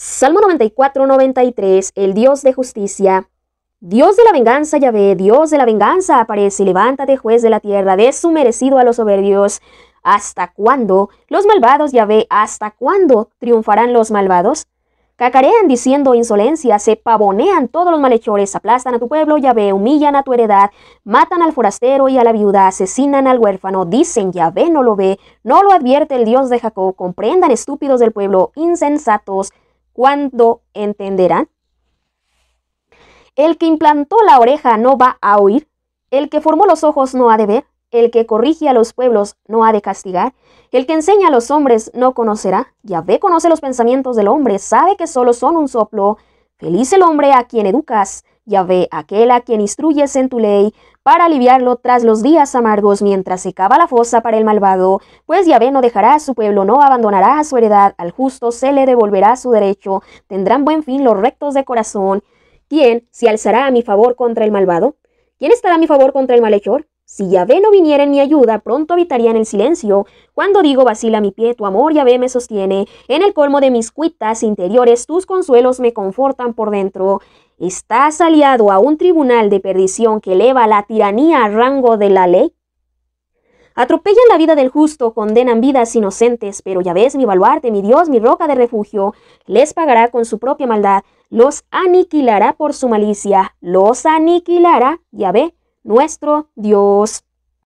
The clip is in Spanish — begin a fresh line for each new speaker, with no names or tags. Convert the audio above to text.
Salmo 94, 93, el Dios de justicia. Dios de la venganza, Yahvé, Dios de la venganza, aparece, levántate, juez de la tierra, de su merecido a los soberbios. ¿Hasta cuándo? Los malvados, Yahvé, ¿hasta cuándo triunfarán los malvados? Cacarean diciendo insolencia, se pavonean todos los malhechores, aplastan a tu pueblo, Yahvé, humillan a tu heredad, matan al forastero y a la viuda, asesinan al huérfano, dicen, Yahvé no lo ve, no lo advierte el Dios de Jacob, comprendan estúpidos del pueblo, insensatos, ¿Cuándo entenderán? El que implantó la oreja no va a oír, el que formó los ojos no ha de ver, el que corrige a los pueblos no ha de castigar, el que enseña a los hombres no conocerá. Ya Yahvé conoce los pensamientos del hombre, sabe que solo son un soplo. Feliz el hombre a quien educas, Yahvé, aquel a quien instruyes en tu ley, para aliviarlo tras los días amargos mientras se cava la fosa para el malvado, pues Yahvé no dejará a su pueblo, no abandonará a su heredad, al justo se le devolverá su derecho, tendrán buen fin los rectos de corazón. ¿Quién se alzará a mi favor contra el malvado? ¿Quién estará a mi favor contra el malhechor? Si Yahvé no viniera en mi ayuda, pronto habitaría en el silencio. Cuando digo vacila mi pie, tu amor Yahvé me sostiene. En el colmo de mis cuitas interiores, tus consuelos me confortan por dentro. ¿Estás aliado a un tribunal de perdición que eleva la tiranía a rango de la ley? Atropellan la vida del justo, condenan vidas inocentes, pero ya es mi baluarte, mi Dios, mi roca de refugio, les pagará con su propia maldad, los aniquilará por su malicia, los aniquilará, Yahvé nuestro Dios.